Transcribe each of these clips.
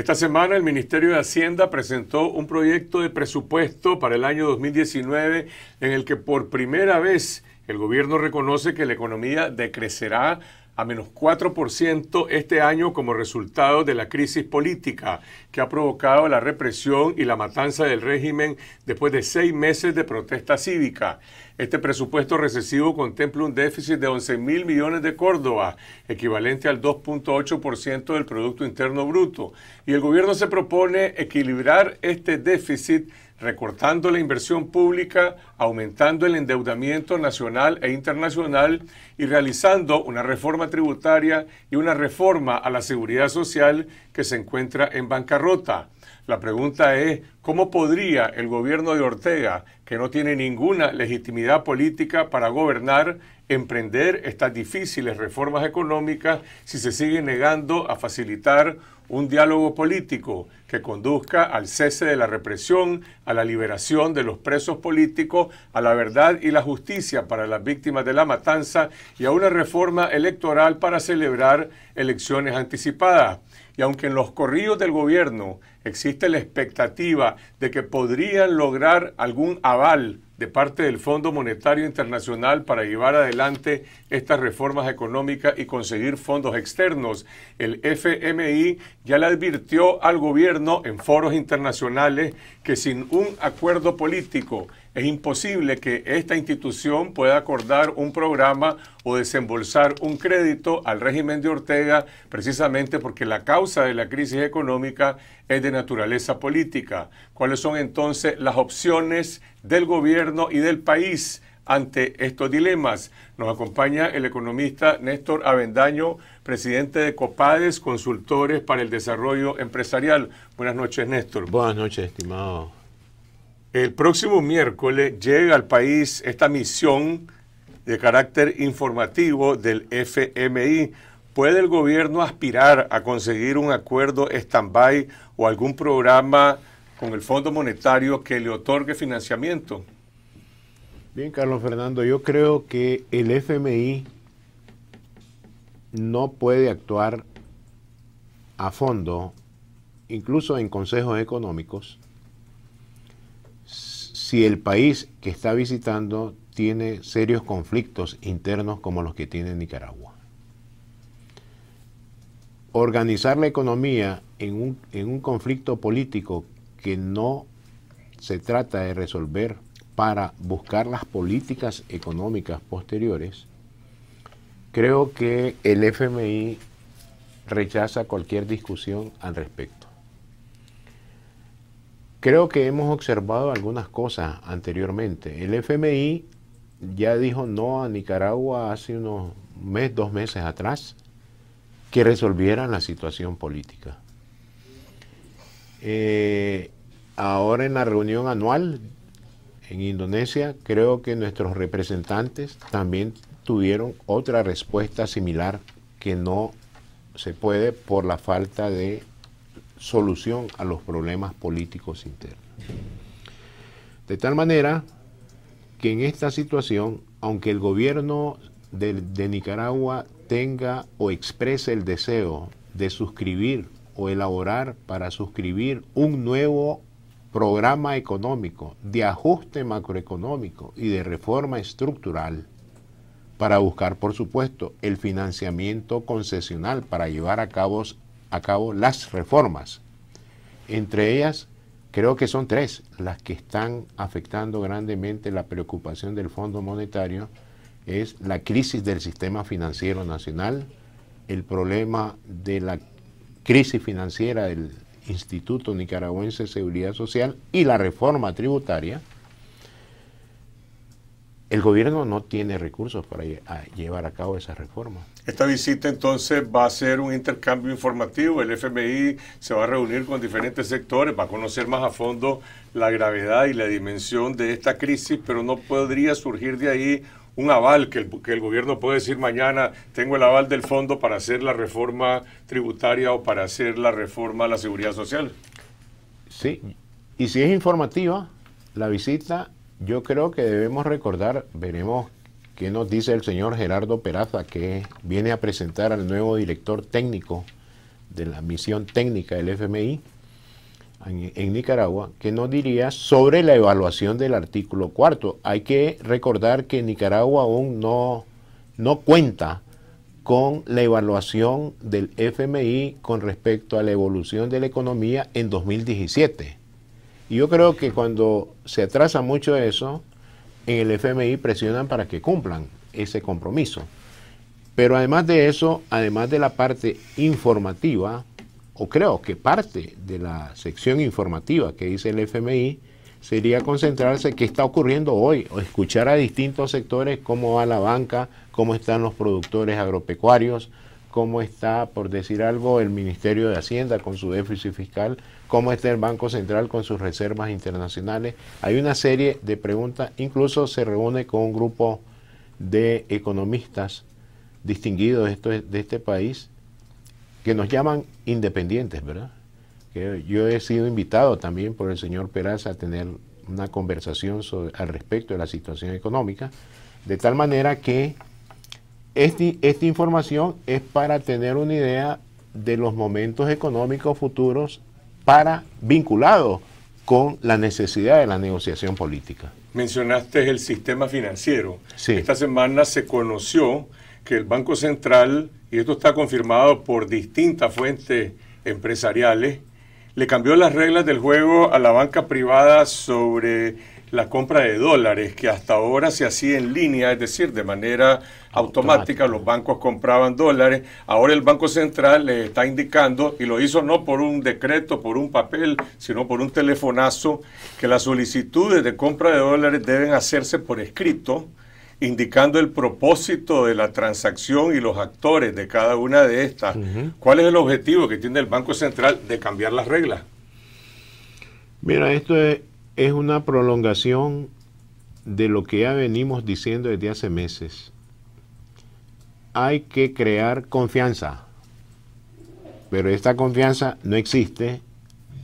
Esta semana el Ministerio de Hacienda presentó un proyecto de presupuesto para el año 2019 en el que por primera vez el gobierno reconoce que la economía decrecerá a menos 4% este año como resultado de la crisis política que ha provocado la represión y la matanza del régimen después de seis meses de protesta cívica. Este presupuesto recesivo contempla un déficit de 11 mil millones de Córdoba, equivalente al 2.8% del Producto Interno Bruto, y el gobierno se propone equilibrar este déficit recortando la inversión pública, aumentando el endeudamiento nacional e internacional y realizando una reforma tributaria y una reforma a la seguridad social que se encuentra en bancarrota. La pregunta es, ¿cómo podría el gobierno de Ortega, que no tiene ninguna legitimidad política para gobernar, emprender estas difíciles reformas económicas si se sigue negando a facilitar un diálogo político que conduzca al cese de la represión, a la liberación de los presos políticos, a la verdad y la justicia para las víctimas de la matanza y a una reforma electoral para celebrar elecciones anticipadas. Y aunque en los corrillos del gobierno existe la expectativa de que podrían lograr algún aval de parte del Fondo Monetario Internacional para llevar adelante estas reformas económicas y conseguir fondos externos. El FMI ya le advirtió al gobierno en foros internacionales que sin un acuerdo político es imposible que esta institución pueda acordar un programa o desembolsar un crédito al régimen de Ortega precisamente porque la causa de la crisis económica es de naturaleza política. ¿Cuáles son entonces las opciones del gobierno y del país? ante estos dilemas. Nos acompaña el economista Néstor Avendaño, presidente de Copades, consultores para el desarrollo empresarial. Buenas noches, Néstor. Buenas noches, estimado el próximo miércoles llega al país esta misión de carácter informativo del FMI. ¿Puede el gobierno aspirar a conseguir un acuerdo stand-by o algún programa con el Fondo Monetario que le otorgue financiamiento? Bien, Carlos Fernando, yo creo que el FMI no puede actuar a fondo, incluso en consejos económicos, si el país que está visitando tiene serios conflictos internos como los que tiene Nicaragua. Organizar la economía en un, en un conflicto político que no se trata de resolver para buscar las políticas económicas posteriores, creo que el FMI rechaza cualquier discusión al respecto. Creo que hemos observado algunas cosas anteriormente. El FMI ya dijo no a Nicaragua hace unos mes, dos meses atrás, que resolvieran la situación política. Eh, ahora en la reunión anual en Indonesia, creo que nuestros representantes también tuvieron otra respuesta similar que no se puede por la falta de solución a los problemas políticos internos. De tal manera que en esta situación, aunque el gobierno de, Nicaragua tenga o exprese el deseo de suscribir o elaborar para suscribir un nuevo programa económico de ajuste macroeconómico y de reforma estructural para buscar, por supuesto, el financiamiento concesional para llevar a cabo a cabo las reformas. Entre ellas, creo que son tres las que están afectando grandemente la preocupación del Fondo Monetario, es la crisis del sistema financiero nacional, el problema de la crisis financiera del Instituto Nicaragüense de Seguridad Social y la reforma tributaria, el gobierno no tiene recursos para llevar a cabo esa reforma. Esta visita entonces va a ser un intercambio informativo, el FMI se va a reunir con diferentes sectores, va a conocer más a fondo la gravedad y la dimensión de esta crisis, pero no podría surgir de ahí un aval que el, que el gobierno puede decir mañana, tengo el aval del fondo para hacer la reforma tributaria o para hacer la reforma a la seguridad social. Sí, y si es informativa, la visita yo creo que debemos recordar, veremos qué nos dice el señor Gerardo Peraza, que viene a presentar al nuevo director técnico de la misión técnica del FMI en, Nicaragua, que nos diría sobre la evaluación del artículo cuarto. Hay que recordar que Nicaragua aún no, no cuenta con la evaluación del FMI con respecto a la evolución de la economía en 2017. Y yo creo que cuando se atrasa mucho eso, en el FMI presionan para que cumplan ese compromiso. Pero además de eso, además de la parte informativa, o creo que parte de la sección informativa que dice el FMI, sería concentrarse en qué está ocurriendo hoy, o escuchar a distintos sectores cómo va la banca, cómo están los productores agropecuarios, cómo está, por decir algo, el Ministerio de Hacienda con su déficit fiscal, cómo está el Banco Central con sus reservas internacionales. Hay una serie de preguntas, incluso se reúne con un grupo de economistas distinguidos de, este país que nos llaman independientes, ¿verdad? Que yo he sido invitado también por el señor Peraza a tener una conversación al respecto de la situación económica, de tal manera que este, esta información es para tener una idea de los momentos económicos futuros para vinculados con la necesidad de la negociación política. Mencionaste el sistema financiero. Esta semana se conoció que el Banco Central, y esto está confirmado por distintas fuentes empresariales, le cambió las reglas del juego a la banca privada sobre la compra de dólares que hasta ahora se hacía en línea, es decir, de manera automática, los bancos compraban dólares, ahora el Banco Central le está indicando, y lo hizo no por un decreto, por un papel, sino por un telefonazo, que las solicitudes de compra de dólares deben hacerse por escrito, indicando el propósito de la transacción y los actores de cada una de estas. ¿Cuál es el objetivo que tiene el Banco Central de cambiar las reglas? Mira, esto es, es una prolongación de lo que ya venimos diciendo desde hace meses. Hay que crear confianza, pero esta confianza no existe.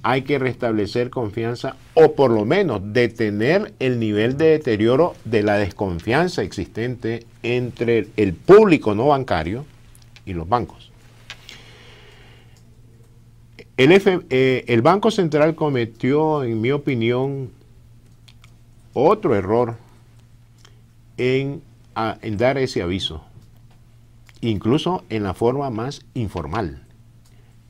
Hay que restablecer confianza o por lo menos detener el nivel de deterioro de la desconfianza existente entre el público no bancario y los bancos. Eh, el, Banco Central cometió, en mi opinión, otro error en, en dar ese aviso, incluso en la forma más informal.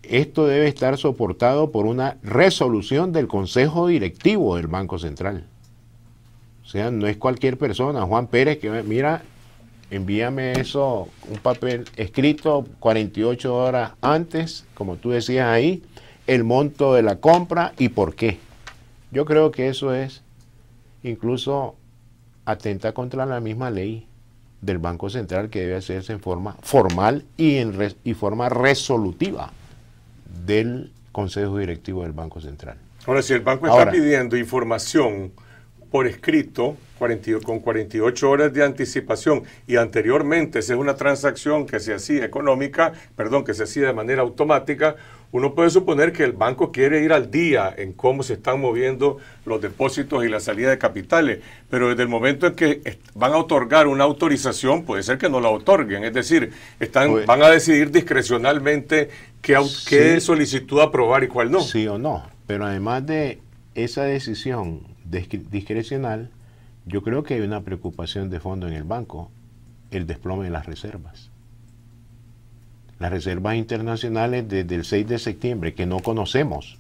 Esto debe estar soportado por una resolución del Consejo Directivo del Banco Central. O sea, no es cualquier persona, Juan Pérez, que mira, envíame eso, un papel escrito 48 horas antes, como tú decías ahí, el monto de la compra y por qué. Yo creo que eso es incluso atenta contra la misma ley del Banco Central que debe hacerse en forma formal y en y forma resolutiva del Consejo Directivo del Banco Central. Ahora, si el banco está pidiendo información por escrito con 48 horas de anticipación y anteriormente, si es una transacción que se hacía económica, perdón, que se hacía de manera automática, uno puede suponer que el banco quiere ir al día en cómo se están moviendo los depósitos y la salida de capitales, pero desde el momento en que van a otorgar una autorización, puede ser que no la otorguen, es decir, están, pues van a decidir discrecionalmente qué, qué solicitud aprobar y cuál no. Sí o no, pero además de esa decisión discrecional, yo creo que hay una preocupación de fondo en el banco, el desplome de las reservas las reservas internacionales desde el 6 de septiembre, que no conocemos.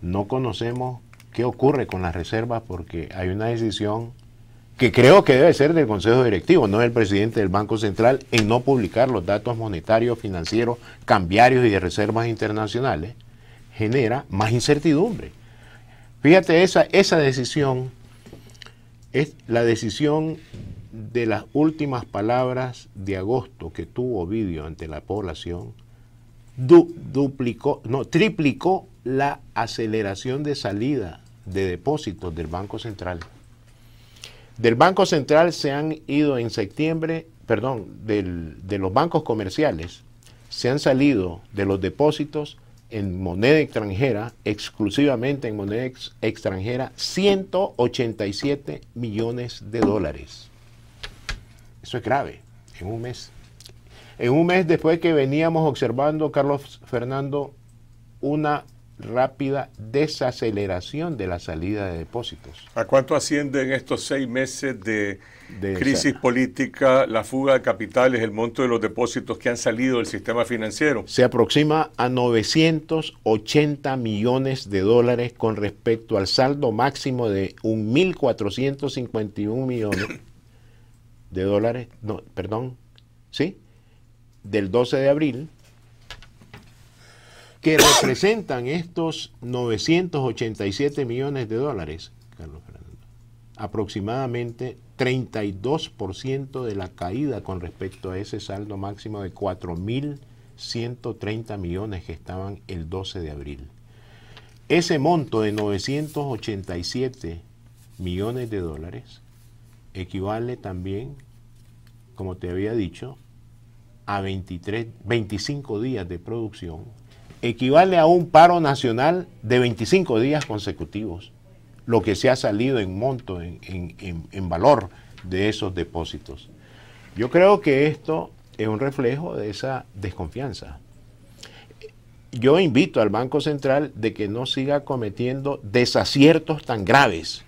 No conocemos qué ocurre con las reservas porque hay una decisión que creo que debe ser del Consejo Directivo, no del presidente del Banco Central, en no publicar los datos monetarios, financieros, cambiarios y de reservas internacionales, genera más incertidumbre. Fíjate, esa, esa decisión es la decisión de las últimas palabras de agosto que tuvo vídeo ante la población, duplicó, no, triplicó la aceleración de salida de depósitos del Banco Central. Del Banco Central se han ido en septiembre, perdón, de los bancos comerciales, se han salido de los depósitos en moneda extranjera, exclusivamente en moneda extranjera, 187 millones de dólares. Eso es grave, en un mes. En un mes después que veníamos observando, Carlos Fernando, una rápida desaceleración de la salida de depósitos. ¿A cuánto asciende en estos seis meses de, crisis política la fuga de capitales, el monto de los depósitos que han salido del sistema financiero? Se aproxima a 980 millones de dólares con respecto al saldo máximo de 1.451 millones de dólares, perdón, ¿sí? Del 12 de abril, que representan estos 987 millones de dólares, Carlos Fernando, aproximadamente 32% de la caída con respecto a ese saldo máximo de 4.130 millones que estaban el 12 de abril. Ese monto de 987 millones de dólares equivale también, como te había dicho, a 23, 25 días de producción, equivale a un paro nacional de 25 días consecutivos, lo que se ha salido en monto, en, en valor de esos depósitos. Yo creo que esto es un reflejo de esa desconfianza. Yo invito al Banco Central de que no siga cometiendo desaciertos tan graves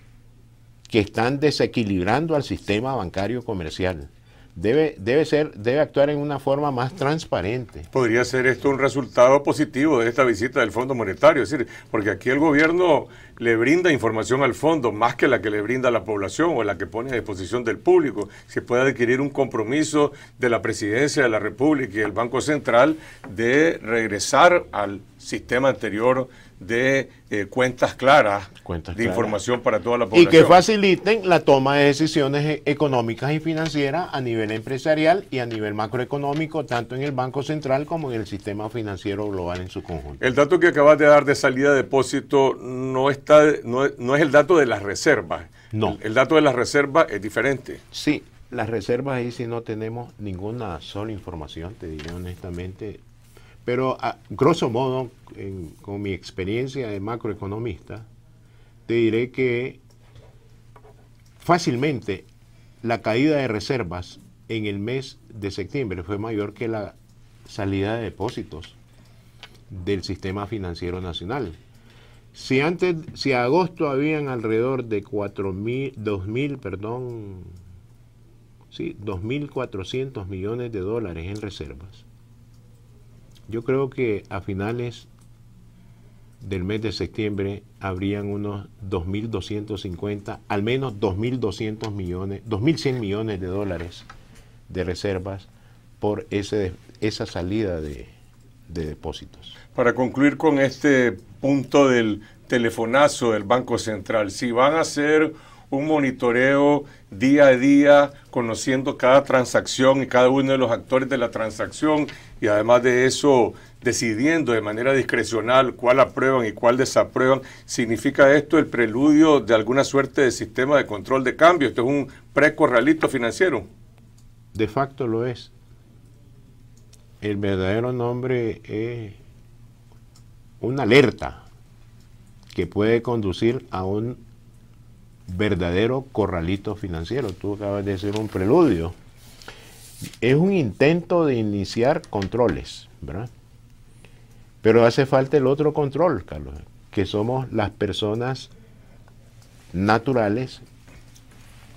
que están desequilibrando al sistema bancario comercial. Debe, debe, ser, debe actuar en una forma más transparente. Podría ser esto un resultado positivo de esta visita del Fondo Monetario, es decir, porque aquí el gobierno le brinda información al fondo más que la que le brinda a la población o la que pone a disposición del público. Se puede adquirir un compromiso de la Presidencia de la República y el Banco Central de regresar al sistema anterior de eh, cuentas claras de información para toda la población. Y que faciliten la toma de decisiones e-, económicas y financieras a nivel empresarial y a nivel macroeconómico, tanto en el Banco Central como en el sistema financiero global en su conjunto. El dato que acabas de dar de salida de depósito no, está, no, es el dato de las reservas. No. El, dato de las reservas es diferente. Sí, las reservas ahí si no tenemos ninguna sola información, te diré honestamente, pero a, ah, grosso modo, con mi experiencia de macroeconomista, te diré que fácilmente la caída de reservas en el mes de septiembre fue mayor que la salida de depósitos del sistema financiero nacional. Si antes, si a agosto habían alrededor de mil, 2.400 millones de dólares en reservas, yo creo que a finales del mes de septiembre habrían unos 2.250, al menos 2.200 millones, 2.100 millones de dólares de reservas por ese, esa salida de, depósitos. Para concluir con este punto del telefonazo del Banco Central, si van a ser... Hacer un monitoreo día a día, conociendo cada transacción y cada uno de los actores de la transacción y además de eso decidiendo de manera discrecional cuál aprueban y cuál desaprueban, significa esto el preludio de alguna suerte de sistema de control de cambio. Esto es un precorralito financiero. De facto lo es. El verdadero nombre es una alerta que puede conducir a un verdadero corralito financiero. Tú acabas de decir un preludio. Es un intento de iniciar controles, ¿verdad? Pero hace falta el otro control, Carlos, que somos las personas naturales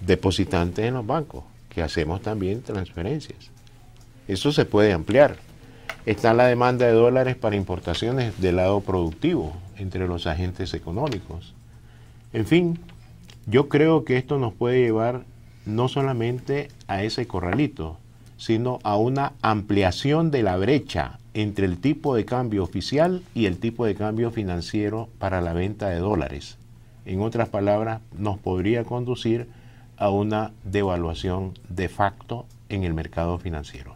depositantes en los bancos, que hacemos también transferencias. Eso se puede ampliar. Está la demanda de dólares para importaciones del lado productivo entre los agentes económicos. En fin, yo creo que esto nos puede llevar no solamente a ese corralito, sino a una ampliación de la brecha entre el tipo de cambio oficial y el tipo de cambio financiero para la venta de dólares. En otras palabras, nos podría conducir a una devaluación de facto en el mercado financiero.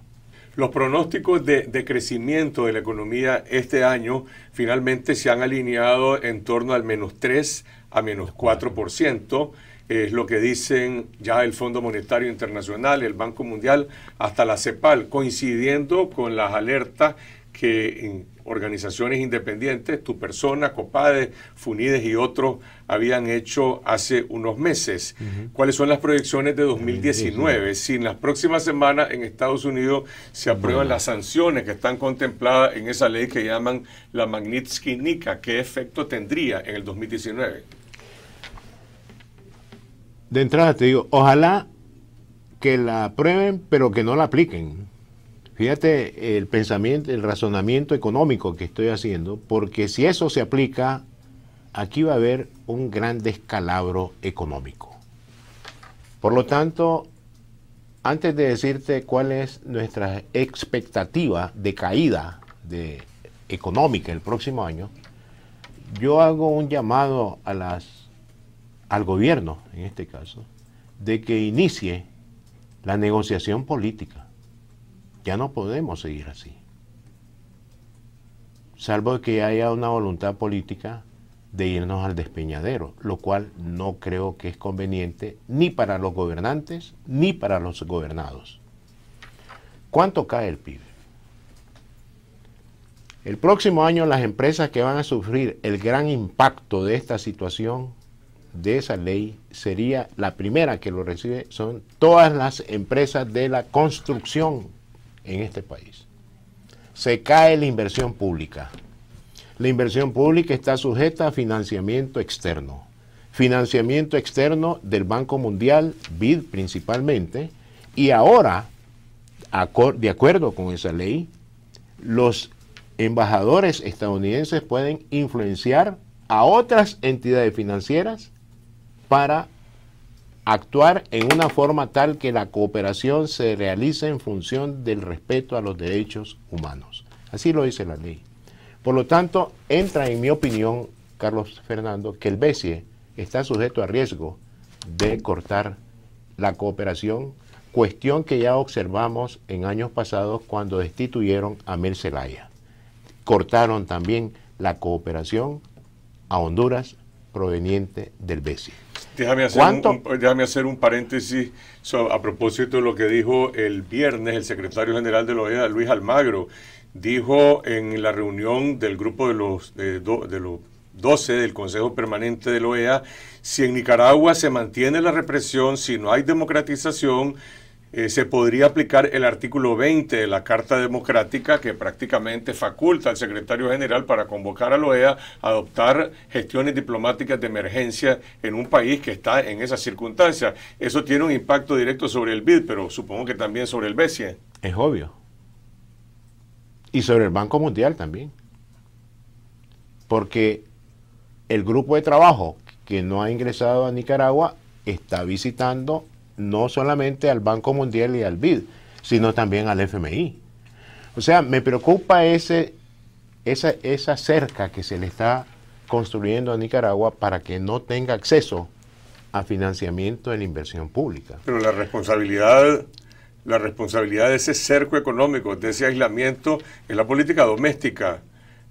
Los pronósticos de, crecimiento de la economía este año finalmente se han alineado en torno al menos 3 a menos 4%, es lo que dicen ya el Fondo Monetario Internacional, el Banco Mundial, hasta la CEPAL, coincidiendo con las alertas que organizaciones independientes, tu persona, COPADE, FUNIDES y otros habían hecho hace unos meses. ¿Cuáles son las proyecciones de 2019? Si en las próximas semanas en Estados Unidos se aprueban las sanciones que están contempladas en esa ley que llaman la magnitsky nika ¿qué efecto tendría en el 2019? De entrada te digo, ojalá que la aprueben, pero que no la apliquen. Fíjate el pensamiento, el razonamiento económico que estoy haciendo, porque si eso se aplica, aquí va a haber un gran descalabro económico. Por lo tanto, antes de decirte cuál es nuestra expectativa de caída económica el próximo año, yo hago un llamado al gobierno, en este caso, de que inicie la negociación política ya no podemos seguir así. Salvo que haya una voluntad política de irnos al despeñadero, lo cual no creo que es conveniente ni para los gobernantes ni para los gobernados. ¿Cuánto cae el PIB? El próximo año las empresas que van a sufrir el gran impacto de esta situación, de esa ley, sería la primera que lo recibe, son todas las empresas de la construcción en este país. Se cae la inversión pública. La inversión pública está sujeta a financiamiento externo. Financiamiento externo del Banco Mundial, BID principalmente, y ahora, de acuerdo con esa ley, los embajadores estadounidenses pueden influenciar a otras entidades financieras para actuar en una forma tal que la cooperación se realice en función del respeto a los derechos humanos. Así lo dice la ley. Por lo tanto, entra en mi opinión, Carlos Fernando, que el BESIE está sujeto a riesgo de cortar la cooperación, cuestión que ya observamos en años pasados cuando destituyeron a Mel Zelaya. Cortaron también la cooperación a Honduras proveniente del BESIE. Déjame hacer, un, hacer un paréntesis a propósito de lo que dijo el viernes el secretario general de la OEA, Luis Almagro. Dijo en la reunión del grupo de los, de, de los 12 del Consejo Permanente de la OEA, si en Nicaragua se mantiene la represión, si no hay democratización, eh, se podría aplicar el artículo 20 de la Carta Democrática que prácticamente faculta al secretario general para convocar a la OEA a adoptar gestiones diplomáticas de emergencia en un país que está en esas circunstancias. Eso tiene un impacto directo sobre el BID, pero supongo que también sobre el BCE. Es obvio. Y sobre el Banco Mundial también. Porque el grupo de trabajo que no ha ingresado a Nicaragua está visitando no solamente al Banco Mundial y al BID, sino también al FMI. O sea, me preocupa ese, esa, esa cerca que se le está construyendo a Nicaragua para que no tenga acceso a financiamiento de la inversión pública. Pero la responsabilidad, la responsabilidad de ese cerco económico, de ese aislamiento, es la política doméstica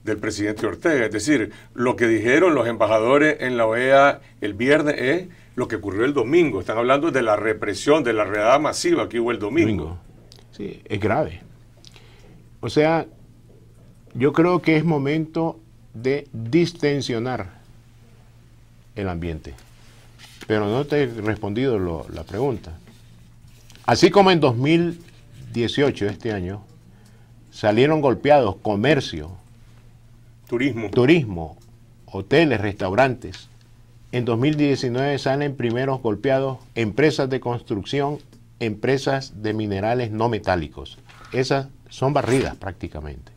del presidente Ortega. Es decir, lo que dijeron los embajadores en la OEA el viernes es lo que ocurrió el domingo. Están hablando de la represión, de la redada masiva que hubo el domingo. Sí, es grave. O sea, yo creo que es momento de distensionar el ambiente. Pero no te he respondido la pregunta. Así como en 2018, este año, salieron golpeados comercio, turismo, turismo hoteles, restaurantes, en 2019 salen primeros golpeados empresas de construcción, empresas de minerales no metálicos. Esas son barridas prácticamente.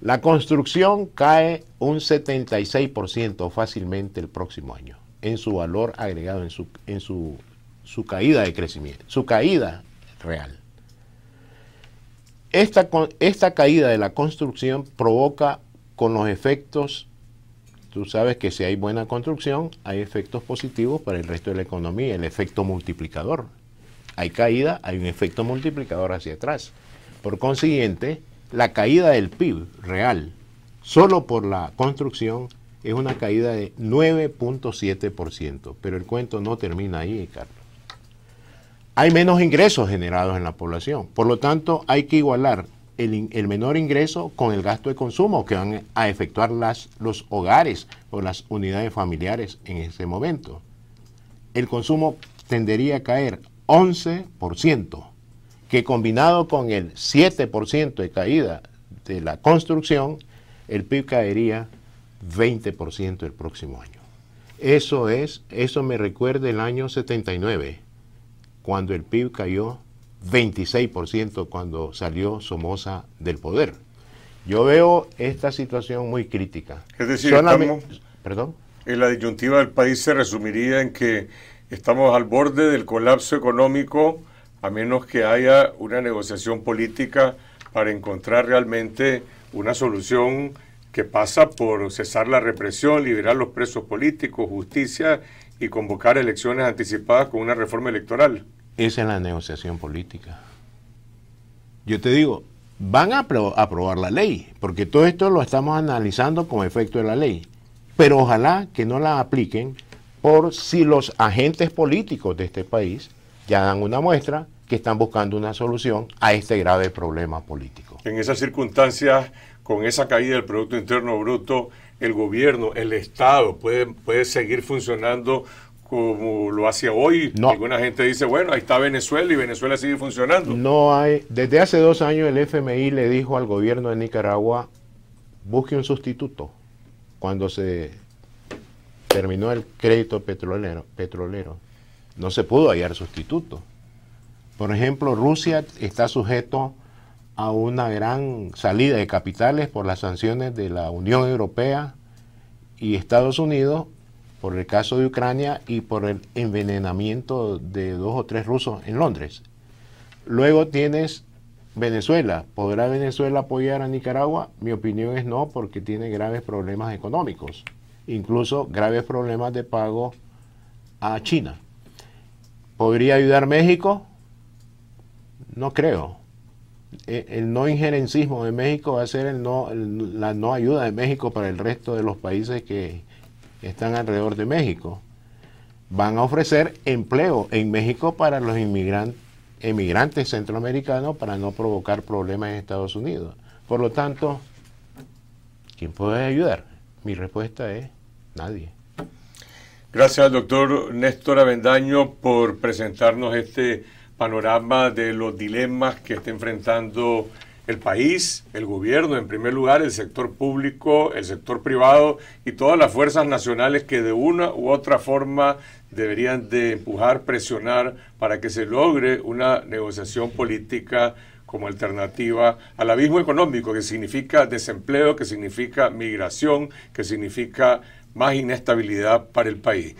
La construcción cae un 76% fácilmente el próximo año en su valor agregado, en su, en su, caída de crecimiento, su caída real. esta caída de la construcción provoca con los efectos tú sabes que si hay buena construcción, hay efectos positivos para el resto de la economía, el efecto multiplicador. Hay caída, hay un efecto multiplicador hacia atrás. Por consiguiente, la caída del PIB real, solo por la construcción, es una caída de 9.7%. Pero el cuento no termina ahí, Carlos. Hay menos ingresos generados en la población. Por lo tanto, hay que igualar el, menor ingreso con el gasto de consumo que van a efectuar las, los hogares o las unidades familiares en ese momento. El consumo tendería a caer 11%, que combinado con el 7% de caída de la construcción, el PIB caería 20% el próximo año. Eso es, eso me recuerda el año 79, cuando el PIB cayó 26% cuando salió Somoza del poder. Yo veo esta situación muy crítica. Es decir, ¿Perdón? En la disyuntiva del país se resumiría en que estamos al borde del colapso económico a menos que haya una negociación política para encontrar realmente una solución que pasa por cesar la represión, liberar los presos políticos, justicia y convocar elecciones anticipadas con una reforma electoral. Esa es la negociación política. Yo te digo, van a aprobar la ley, porque todo esto lo estamos analizando como efecto de la ley. Pero ojalá que no la apliquen por si los agentes políticos de este país ya dan una muestra que están buscando una solución a este grave problema político. En esas circunstancias, con esa caída del Producto Interno Bruto, el gobierno, el Estado puede, puede seguir funcionando como lo hace hoy. Alguna gente dice, bueno, ahí está Venezuela y Venezuela sigue funcionando. No hay, desde hace dos años el FMI le dijo al gobierno de Nicaragua, busque un sustituto. Cuando se terminó el crédito petrolero, petrolero no se pudo hallar sustituto. Por ejemplo, Rusia está sujeto a una gran salida de capitales por las sanciones de la Unión Europea y Estados Unidos por el caso de Ucrania y por el envenenamiento de dos o tres rusos en Londres. Luego tienes Venezuela. ¿Podrá Venezuela apoyar a Nicaragua? Mi opinión es no, porque tiene graves problemas económicos, incluso graves problemas de pago a China. ¿Podría ayudar México? No creo. E, el no injerencismo de México va a ser la no ayuda de México para el resto de los países que, están alrededor de México. Van a ofrecer empleo en México para los inmigrantes, emigrantes centroamericanos para no provocar problemas en Estados Unidos. Por lo tanto, ¿quién puede ayudar? Mi respuesta es nadie. Gracias doctor Néstor Avendaño por presentarnos este panorama de los dilemas que está enfrentando el país, el gobierno, en primer lugar, el sector público, el sector privado y todas las fuerzas nacionales que de una u otra forma deberían de empujar, presionar para que se logre una negociación política como alternativa al abismo económico que significa desempleo, que significa migración, que significa más inestabilidad para el país.